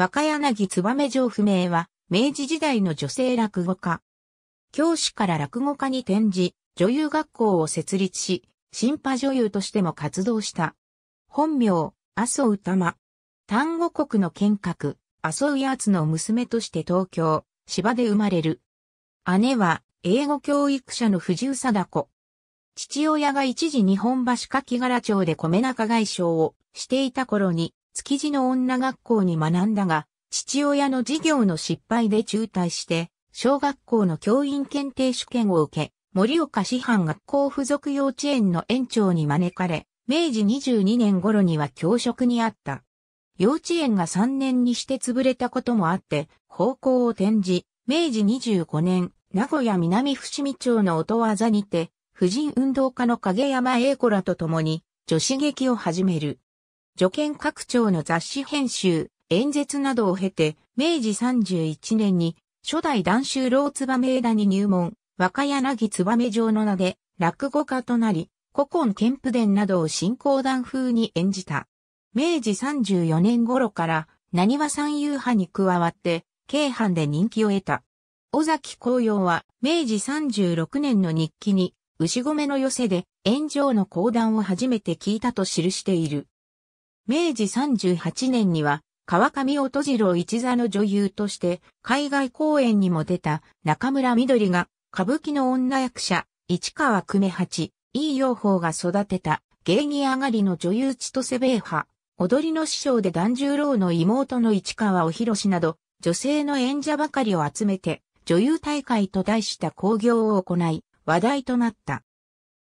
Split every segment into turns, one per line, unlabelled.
若柳燕城不明は、明治時代の女性落語家。教師から落語家に転じ、女優学校を設立し、新派女優としても活動した。本名、麻生歌間。丹後国の剣閣、麻生八つの娘として東京、芝で生まれる。姉は、英語教育者の藤生貞子。父親が一時日本橋柿柄町で米中外相をしていた頃に、築地の女学校に学んだが、父親の事業の失敗で中退して、小学校の教員検定試験を受け、盛岡師範学校附属幼稚園の園長に招かれ、明治22年頃には教職にあった。幼稚園が3年にして潰れたこともあって、方向を転じ、明治25年、名古屋南伏見町の音技にて、婦人運動家の影山英子らと共に、女子劇を始める。助見各庁の雑誌編集、演説などを経て、明治31年に、初代男州老燕枝に入門、若柳燕城の名で、落語家となり、古今憲譜伝などを新講談風に演じた。明治34年頃から、何は三遊派に加わって、京阪で人気を得た。尾崎紅葉は、明治36年の日記に、牛込の寄せで、炎上の講談を初めて聞いたと記している。明治38年には、川上音次郎一座の女優として、海外公演にも出た中村緑が、歌舞伎の女役者、市川久米八、飯養法が育てた、芸人上がりの女優千歳米派、踊りの師匠で団十郎の妹の市川お広しなど、女性の演者ばかりを集めて、女優大会と題した興行を行い、話題となった。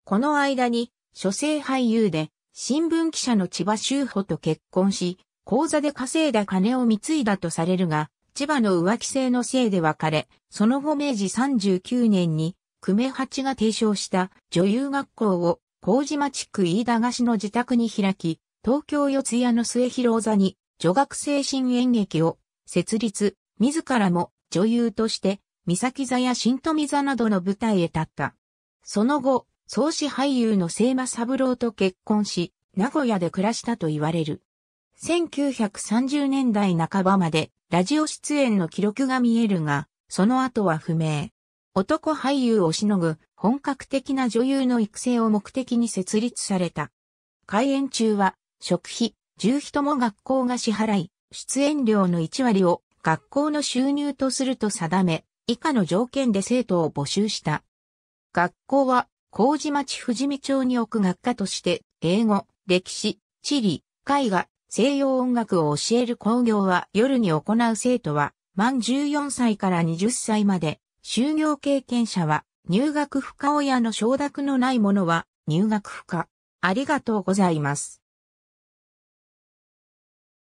この間に、女性俳優で、新聞記者の千葉修保と結婚し、口座で稼いだ金を貢いだとされるが、千葉の浮気性のせいで別れ、その後明治39年に、久米八が提唱した女優学校を、麹町区飯田菓子の自宅に開き、東京四谷の末広座に、女学生神演劇を設立、自らも女優として、三崎座や新富座などの舞台へ立った。その後、創始俳優の聖馬三郎と結婚し、名古屋で暮らしたと言われる。1930年代半ばまでラジオ出演の記録が見えるが、その後は不明。男俳優をしのぐ本格的な女優の育成を目的に設立された。開演中は食費、住費とも学校が支払い、出演料の1割を学校の収入とすると定め、以下の条件で生徒を募集した。学校は麹町富士見町に置く学科として、英語、歴史、地理、絵画、西洋音楽を教える工業は夜に行う生徒は、満14歳から20歳まで、就業経験者は、入学不可親の承諾のないものは、入学不可。ありがとうございます。